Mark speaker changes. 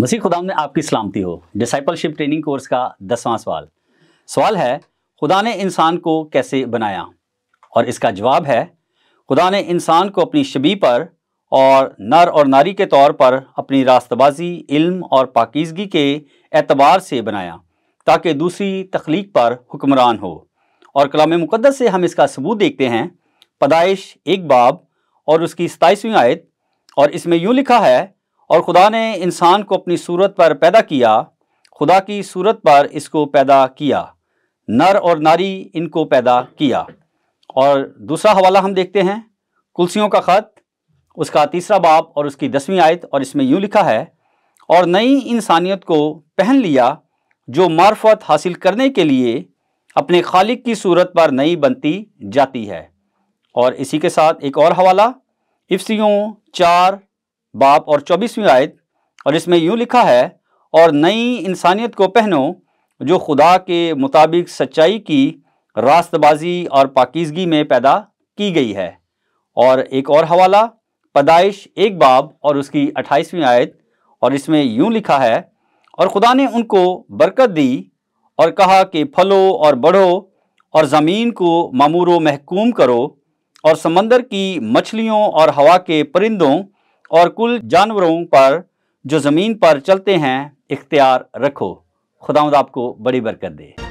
Speaker 1: मसीह खुदा में आपकी सलामती हो डिसाइपलशिप ट्रेनिंग कोर्स का दसवां सवाल सवाल है खुदा ने इंसान को कैसे बनाया और इसका जवाब है खुदा ने इंसान को अपनी शबी पर और नर और नारी के तौर पर अपनी रास्तबाजी इल्म और पाकिजगी के एतबार से बनाया ताकि दूसरी तख्लीक पर हुक्मरान हो और कलाम मुकदस से हम इसका सबूत देखते हैं पदाइश एक बाब और उसकी सताईसवीं आयत और इसमें यूँ लिखा है और खुदा ने इंसान को अपनी सूरत पर पैदा किया खुदा की सूरत पर इसको पैदा किया नर और नारी इनको पैदा किया और दूसरा हवाला हम देखते हैं कुलसियों का ख़त उसका तीसरा बाप और उसकी दसवीं आयत और इसमें यूँ लिखा है और नई इंसानियत को पहन लिया जो मार्फत हासिल करने के लिए अपने खालिक की सूरत पर नई बनती जाती है और इसी के साथ एक और हवाला इफ्सियों चार बाप और चौबीसवीं आयत और इसमें यूँ लिखा है और नई इंसानियत को पहनो जो खुदा के मुताबिक सच्चाई की रास्तबाजी और पाकिजगी में पैदा की गई है और एक और हवाला पदाइश एक बाब और उसकी अट्ठाईसवीं आयत और इसमें यूँ लिखा है और खुदा ने उनको बरकत दी और कहा कि फलो और बढ़ो और ज़मीन को मामूर महकूम करो और समंदर की मछलियों और हवा के परिंदों और कुल जानवरों पर जो ज़मीन पर चलते हैं इख्तियार रखो खुदावंद आपको बड़ी बरकत दे